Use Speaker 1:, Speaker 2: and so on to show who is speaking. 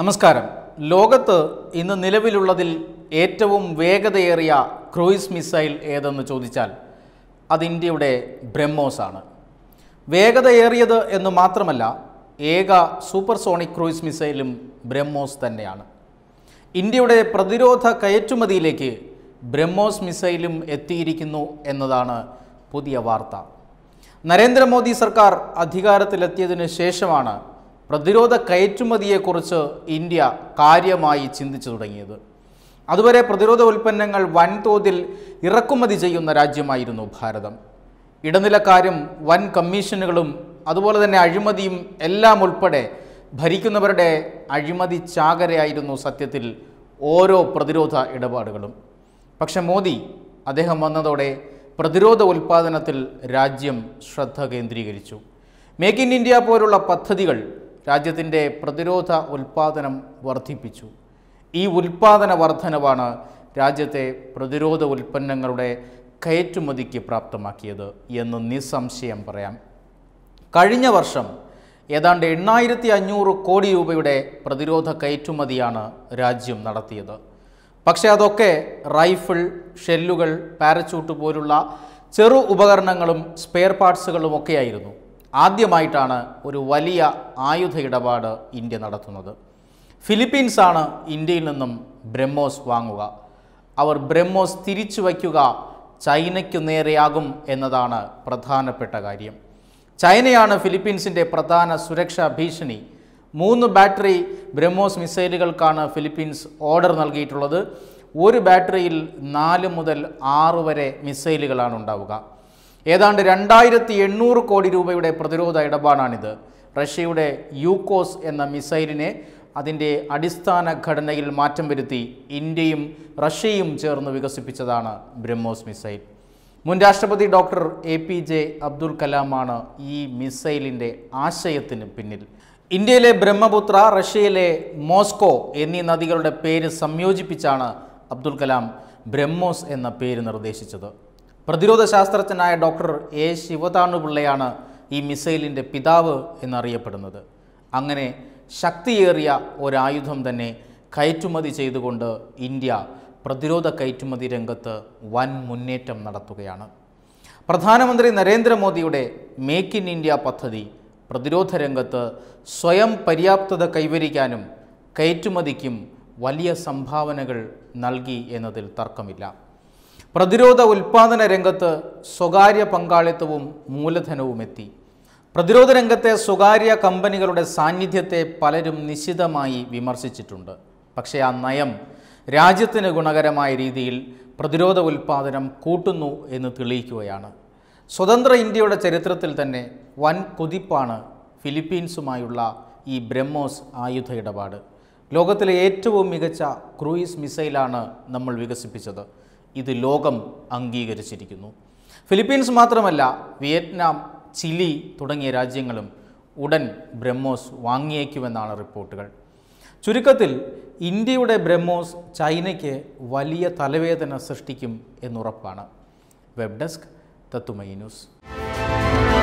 Speaker 1: നമസ്കാരം ലോകത്ത് ഇന്ന് നിലവിലുള്ളതിൽ ഏറ്റവും വേഗതയേറിയ ക്രൂയിസ് മിസൈൽ ഏതെന്ന് ചോദിച്ചാൽ അത് ഇന്ത്യയുടെ ബ്രഹ്മോസ് ആണ് വേഗതയേറിയത് എന്ന് മാത്രമല്ല ഏക സൂപ്പർസോണിക് ക്രൂയിസ് മിസൈലും ബ്രഹ്മോസ് തന്നെയാണ് ഇന്ത്യയുടെ പ്രതിരോധ കയറ്റുമതിയിലേക്ക് ബ്രഹ്മോസ് മിസൈലും എത്തിയിരിക്കുന്നു എന്നതാണ് പുതിയ വാർത്ത നരേന്ദ്രമോദി സർക്കാർ അധികാരത്തിലെത്തിയതിന് ശേഷമാണ് പ്രതിരോധ കയറ്റുമതിയെക്കുറിച്ച് ഇന്ത്യ കാര്യമായി ചിന്തിച്ചു തുടങ്ങിയത് അതുവരെ പ്രതിരോധ ഉൽപ്പന്നങ്ങൾ വൻതോതിൽ ഇറക്കുമതി ചെയ്യുന്ന രാജ്യമായിരുന്നു ഭാരതം ഇടനിലക്കാരും വൻ കമ്മീഷനുകളും അതുപോലെ തന്നെ അഴിമതിയും എല്ലാം ഉൾപ്പെടെ ഭരിക്കുന്നവരുടെ അഴിമതി ചാകരയായിരുന്നു സത്യത്തിൽ ഓരോ പ്രതിരോധ ഇടപാടുകളും പക്ഷെ മോദി അദ്ദേഹം വന്നതോടെ പ്രതിരോധ ഉൽപ്പാദനത്തിൽ രാജ്യം ശ്രദ്ധ കേന്ദ്രീകരിച്ചു മേക്ക് ഇൻ ഇന്ത്യ പോലുള്ള പദ്ധതികൾ രാജ്യത്തിൻ്റെ പ്രതിരോധ ഉൽപ്പാദനം വർദ്ധിപ്പിച്ചു ഈ ഉൽപ്പാദന വർധനവാണ് രാജ്യത്തെ പ്രതിരോധ ഉൽപ്പന്നങ്ങളുടെ കയറ്റുമതിക്ക് പ്രാപ്തമാക്കിയത് എന്ന് നിസ്സംശയം പറയാം കഴിഞ്ഞ വർഷം ഏതാണ്ട് എണ്ണായിരത്തി അഞ്ഞൂറ് കോടി രൂപയുടെ പ്രതിരോധ കയറ്റുമതിയാണ് രാജ്യം നടത്തിയത് പക്ഷേ അതൊക്കെ റൈഫിൾ ഷെല്ലുകൾ പാരച്യൂട്ട് പോലുള്ള ചെറു ഉപകരണങ്ങളും സ്പെയർ പാർട്സുകളും ഒക്കെയായിരുന്നു ആദ്യമായിട്ടാണ് ഒരു വലിയ ആയുധ ഇടപാട് ഇന്ത്യ നടത്തുന്നത് ഫിലിപ്പീൻസാണ് ഇന്ത്യയിൽ നിന്നും ബ്രഹ്മോസ് വാങ്ങുക അവർ ബ്രഹ്മോസ് തിരിച്ചു വയ്ക്കുക ചൈനയ്ക്കു നേരെയാകും എന്നതാണ് പ്രധാനപ്പെട്ട കാര്യം ചൈനയാണ് ഫിലിപ്പീൻസിൻ്റെ പ്രധാന സുരക്ഷാ ഭീഷണി മൂന്ന് ബാറ്ററി ബ്രഹ്മോസ് മിസൈലുകൾക്കാണ് ഫിലിപ്പീൻസ് ഓർഡർ നൽകിയിട്ടുള്ളത് ഒരു ബാറ്ററിയിൽ നാല് മുതൽ ആറ് വരെ മിസൈലുകളാണ് ഉണ്ടാവുക ഏതാണ്ട് രണ്ടായിരത്തി എണ്ണൂറ് കോടി രൂപയുടെ പ്രതിരോധ ഇടപാടാണിത് റഷ്യയുടെ യൂക്കോസ് എന്ന മിസൈലിനെ അതിൻ്റെ അടിസ്ഥാന ഘടനയിൽ മാറ്റം വരുത്തി ഇന്ത്യയും റഷ്യയും ചേർന്ന് വികസിപ്പിച്ചതാണ് ബ്രഹ്മോസ് മിസൈൽ മുൻ രാഷ്ട്രപതി doctor A P J Abdul കലാമാണ് ഈ മിസൈലിൻ്റെ ആശയത്തിന് പിന്നിൽ ഇന്ത്യയിലെ ബ്രഹ്മപുത്ര റഷ്യയിലെ മോസ്കോ എന്നീ നദികളുടെ പേര് സംയോജിപ്പിച്ചാണ് അബ്ദുൽ കലാം ബ്രഹ്മോസ് എന്ന പേര് നിർദ്ദേശിച്ചത് പ്രതിരോധ ശാസ്ത്രജ്ഞനായ ഡോക്ടർ എ ശിവതാണുപിള്ളയാണ് ഈ മിസൈലിൻ്റെ പിതാവ് എന്നറിയപ്പെടുന്നത് അങ്ങനെ ശക്തിയേറിയ ഒരായുധം തന്നെ കയറ്റുമതി ചെയ്തുകൊണ്ട് ഇന്ത്യ പ്രതിരോധ കയറ്റുമതി രംഗത്ത് വൻ മുന്നേറ്റം നടത്തുകയാണ് പ്രധാനമന്ത്രി നരേന്ദ്രമോദിയുടെ മേക്ക് ഇൻ ഇന്ത്യ പദ്ധതി പ്രതിരോധ രംഗത്ത് സ്വയം പര്യാപ്തത കൈവരിക്കാനും കയറ്റുമതിക്കും വലിയ സംഭാവനകൾ നൽകി എന്നതിൽ തർക്കമില്ല പ്രതിരോധ ഉൽപാദന രംഗത്ത് സ്വകാര്യ പങ്കാളിത്തവും മൂലധനവും എത്തി പ്രതിരോധ രംഗത്തെ സ്വകാര്യ കമ്പനികളുടെ സാന്നിധ്യത്തെ പലരും നിശിതമായി വിമർശിച്ചിട്ടുണ്ട് പക്ഷേ ആ നയം രാജ്യത്തിന് ഗുണകരമായ രീതിയിൽ പ്രതിരോധ ഉൽപാദനം കൂട്ടുന്നു എന്ന് തെളിയിക്കുകയാണ് സ്വതന്ത്ര ഇന്ത്യയുടെ ചരിത്രത്തിൽ തന്നെ വൻ കുതിപ്പാണ് ഫിലിപ്പീൻസുമായുള്ള ഈ ബ്രഹ്മോസ് ആയുധ ഇടപാട് ലോകത്തിലെ ഏറ്റവും മികച്ച ക്രൂയിസ് മിസൈലാണ് നമ്മൾ വികസിപ്പിച്ചത് ഇത് ലോകം അംഗീകരിച്ചിരിക്കുന്നു ഫിലിപ്പീൻസ് മാത്രമല്ല വിയറ്റ്നാം ചിലി തുടങ്ങിയ രാജ്യങ്ങളും ഉടൻ ബ്രഹ്മോസ് വാങ്ങിയേക്കുമെന്നാണ് റിപ്പോർട്ടുകൾ ചുരുക്കത്തിൽ ഇന്ത്യയുടെ ബ്രഹ്മോസ് ചൈനയ്ക്ക് വലിയ തലവേദന സൃഷ്ടിക്കും എന്നുറപ്പാണ് വെബ് ഡെസ്ക് തത്തുമൈ ന്യൂസ്